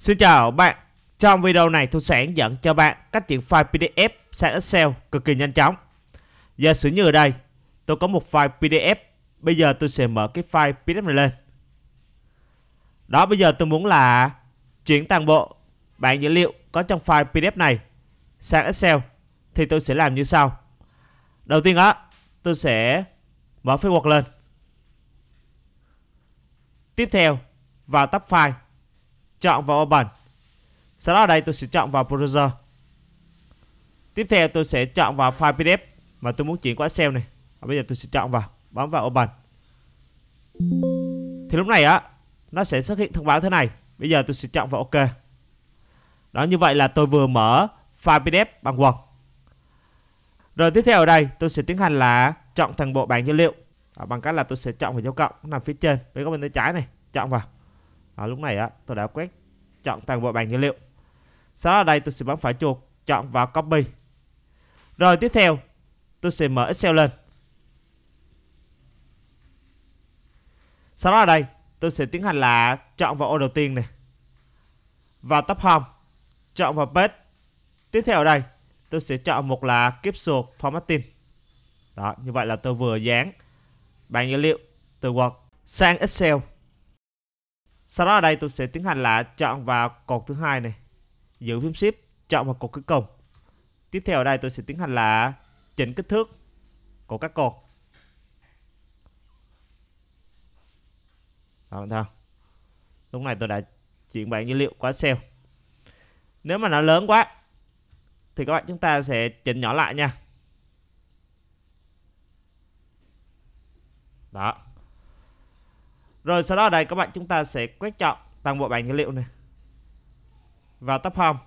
Xin chào bạn, trong video này tôi sẽ hướng dẫn cho bạn cách chuyển file PDF sang Excel cực kỳ nhanh chóng. Giả sử như ở đây, tôi có một file PDF, bây giờ tôi sẽ mở cái file PDF này lên. Đó bây giờ tôi muốn là chuyển toàn bộ bản dữ liệu có trong file PDF này sang Excel thì tôi sẽ làm như sau. Đầu tiên á, tôi sẽ mở framework lên. Tiếp theo, vào tab file chọn vào Open. Sau đó ở đây tôi sẽ chọn vào Browser. Tiếp theo tôi sẽ chọn vào file PDF mà tôi muốn chuyển qua Excel này. Và bây giờ tôi sẽ chọn vào, bấm vào Open. Thì lúc này á, nó sẽ xuất hiện thông báo thế này. Bây giờ tôi sẽ chọn vào OK. Đó như vậy là tôi vừa mở file PDF bằng Word. Rồi tiếp theo ở đây tôi sẽ tiến hành là chọn toàn bộ bảng dữ liệu. bằng cách là tôi sẽ chọn vào dấu cộng nằm phía trên bên góc bên tay trái này, chọn vào à, lúc này á tôi đã quét chọn toàn bộ bảng dữ liệu sau đó đây tôi sẽ bấm phải chuột chọn vào copy rồi tiếp theo tôi sẽ mở excel lên sau đó ở đây tôi sẽ tiến hành là chọn vào ô đầu tiên này vào tab home chọn vào page tiếp theo ở đây tôi sẽ chọn một là capsule formatting đó như vậy là tôi vừa dán bảng dữ liệu từ Word sang Excel sau đó ở đây tôi sẽ tiến hành là chọn vào cột thứ hai này. Giữ phím shift, chọn vào cột cuối cùng. Tiếp theo ở đây tôi sẽ tiến hành là chỉnh kích thước của các cột. Đó, bạn thấy không? Lúc này tôi đã chuyển bạn dữ liệu qua Excel. Nếu mà nó lớn quá thì các bạn chúng ta sẽ chỉnh nhỏ lại nha. Đó. Rồi sau đó ở đây các bạn chúng ta sẽ quét chọn toàn bộ bảng dữ liệu này. Vào tab Home.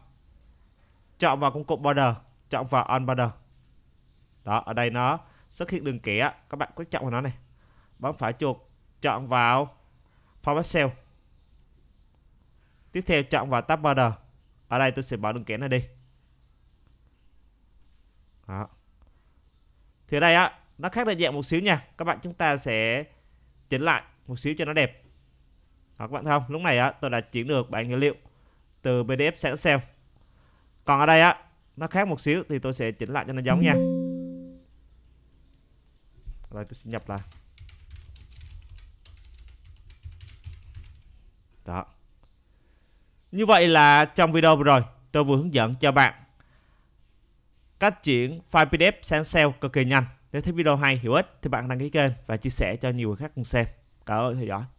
Chọn vào công cụ Border, chọn vào On Border. Đó, ở đây nó xuất hiện đường kẻ, các bạn quét chọn vào nó này. Bấm phải chuột, chọn vào Format Cell. Tiếp theo chọn vào tab Border. Ở đây tôi sẽ bỏ đường kẻ này đi. Đó. Thì ở đây á, nó khác đại dạng một xíu nha. Các bạn chúng ta sẽ chỉnh lại một xíu cho nó đẹp đó các bạn thấy không lúc này á tôi đã chuyển được bản dữ liệu từ pdf sang excel còn ở đây á nó khác một xíu thì tôi sẽ chỉnh lại cho nó giống nha rồi tôi sẽ nhập lại đó như vậy là trong video vừa rồi tôi vừa hướng dẫn cho bạn cách chuyển file PDF sang Excel cực kỳ nhanh. Nếu thấy video hay, hữu ích thì bạn đăng ký kênh và chia sẻ cho nhiều người khác cùng xem. Cảm ơn theo dõi